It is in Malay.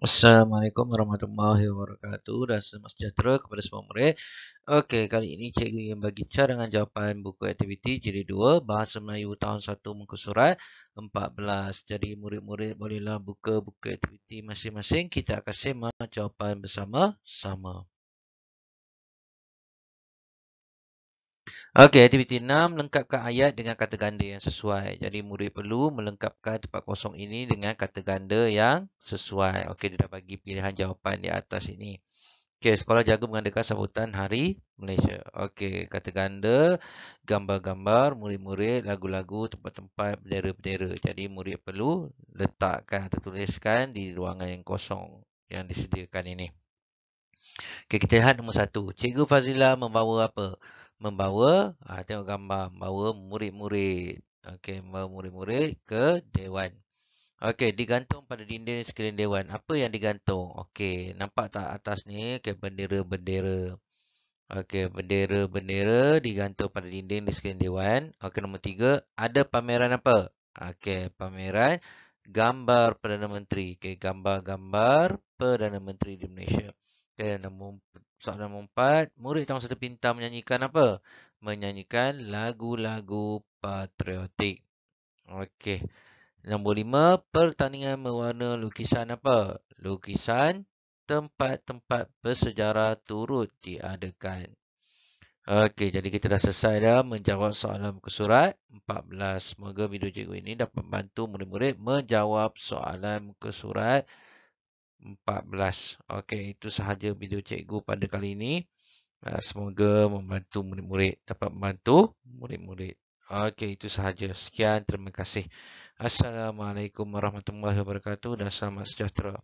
Assalamualaikum warahmatullahi wabarakatuh dan selamat sejahtera kepada semua murid. Okey, kali ini cikgu ingin bagi cadangan jawapan buku aktiviti jadi 2 Bahasa Melayu tahun 1 muka surat 14. Jadi murid-murid bolehlah buka buku aktiviti masing-masing. Kita akan semak jawapan bersama-sama. Okey, aktiviti 6, lengkapkan ayat dengan kata ganda yang sesuai. Jadi, murid perlu melengkapkan tempat kosong ini dengan kata ganda yang sesuai. Okey, dia dah bagi pilihan jawapan di atas ini. Okey, sekolah jaga mengandalkan sambutan Hari Malaysia. Okey, kata ganda, gambar-gambar, murid-murid, lagu-lagu, tempat-tempat, bendera-bendera. Jadi, murid perlu letakkan atau tuliskan di ruangan yang kosong yang disediakan ini. Okey, kita lihat nombor satu. Cikgu Fazila membawa apa? membawa ha, tengok gambar membawa murid-murid okey membawa murid-murid ke dewan okey digantung pada dinding skrin dewan apa yang digantung okey nampak tak atas ni okey bendera-bendera okey bendera-bendera digantung pada dinding di skrin dewan okey nombor tiga, ada pameran apa okey pameran gambar perdana menteri okey gambar-gambar perdana menteri di Malaysia Okey, nombor, soalan nombor empat. Murid Taman Satu Pintar menyanyikan apa? Menyanyikan lagu-lagu patriotik. Okey. Nombor lima. Pertandingan mewarna lukisan apa? Lukisan tempat-tempat bersejarah turut diadakan. Okey, jadi kita dah selesai dah menjawab soalan buku surat 14. Semoga video cikgu ini dapat membantu murid-murid menjawab soalan buku surat 14. 14. Okey, itu sahaja video cikgu pada kali ini. Ah, semoga membantu murid-murid, dapat membantu murid-murid. Okey, itu sahaja. Sekian, terima kasih. Assalamualaikum warahmatullahi wabarakatuh dan selamat sejahtera.